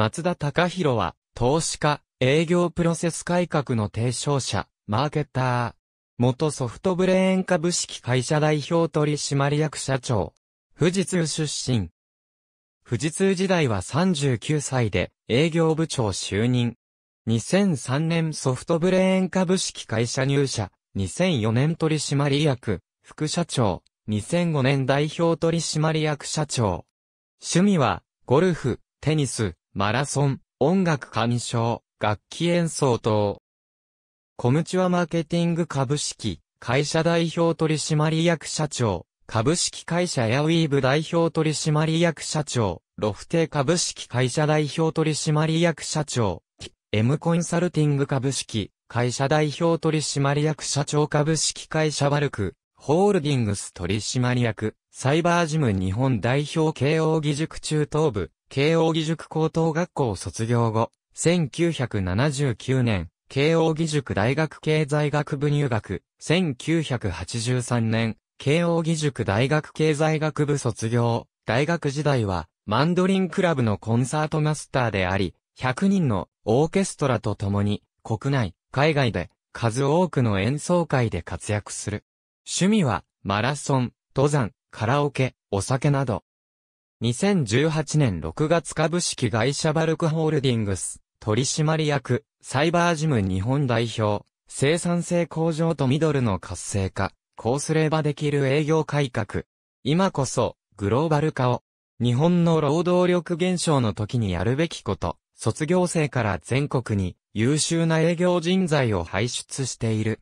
松田隆弘は、投資家、営業プロセス改革の提唱者、マーケター。元ソフトブレーン株式会社代表取締役社長。富士通出身。富士通時代は39歳で営業部長就任。2003年ソフトブレーン株式会社入社。2004年取締役、副社長。2005年代表取締役社長。趣味は、ゴルフ、テニス、マラソン、音楽鑑賞、楽器演奏等。コムチュアマーケティング株式、会社代表取締役社長、株式会社エアウィーブ代表取締役社長、ロフテ株式会社代表取締役社長、M コンサルティング株式、会社代表取締役社長株式会社バルク、ホールディングス取締役、サイバージム日本代表慶応義塾中等部、慶応義塾高等学校卒業後、1979年、慶応義塾大学経済学部入学、1983年、慶応義塾大学経済学部卒業、大学時代は、マンドリンクラブのコンサートマスターであり、100人のオーケストラと共に、国内、海外で、数多くの演奏会で活躍する。趣味は、マラソン、登山、カラオケ、お酒など、2018年6月株式会社バルクホールディングス、取締役、サイバージム日本代表、生産性向上とミドルの活性化、こうすればできる営業改革。今こそ、グローバル化を。日本の労働力減少の時にやるべきこと、卒業生から全国に優秀な営業人材を輩出している。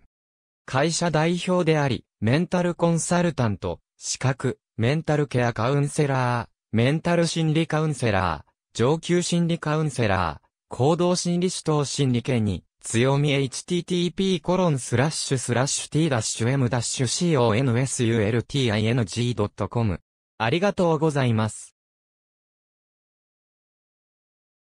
会社代表であり、メンタルコンサルタント、資格、メンタルケアカウンセラー、メンタル心理カウンセラー、上級心理カウンセラー、行動心理士等心理系に、強み http コロンスラッシュスラッシュ t ダッシュ m ダッシュ consulting.com ありがとうございます。